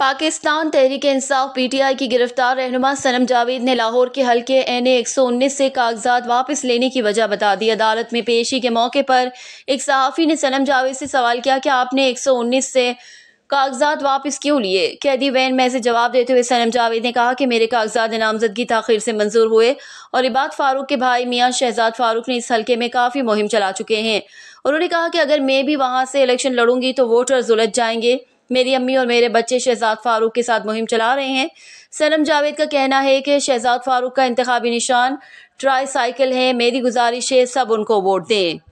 पाकिस्तान तहरीक इंसाफ PTI की गिरफ्तार रहनुमा सनम जावेद ने लाहौर के हल्के एन ए एक सौ उन्नीस से कागजात वापस लेने की वजह बता दी अदालत में पेशी के मौके पर एक सहाफ़ी ने सनम जावेद से सवाल किया कि आपने एक सौ उन्नीस से कागजात वापस क्यों लिए कैदी वैन में से जवाब देते हुए सनम जावेद ने कहा कि मेरे कागजात नामजदगी ताखिर से मंजूर हुए और इबाद फारूक के भाई मियाँ शहजाद फारूक ने इस हल्के में काफ़ी मुहिम चला चुके हैं उन्होंने कहा कि अगर मैं भी वहाँ से इलेक्शन लड़ूंगी तो वोटर उलझ जाएंगे मेरी अम्मी और मेरे बच्चे शहजाद फारूक के साथ मुहिम चला रहे हैं सनम जावेद का कहना है कि शहजाद फारूक का इंतबी निशान ट्राई साइकिल है मेरी गुजारिश है सब उनको वोट दें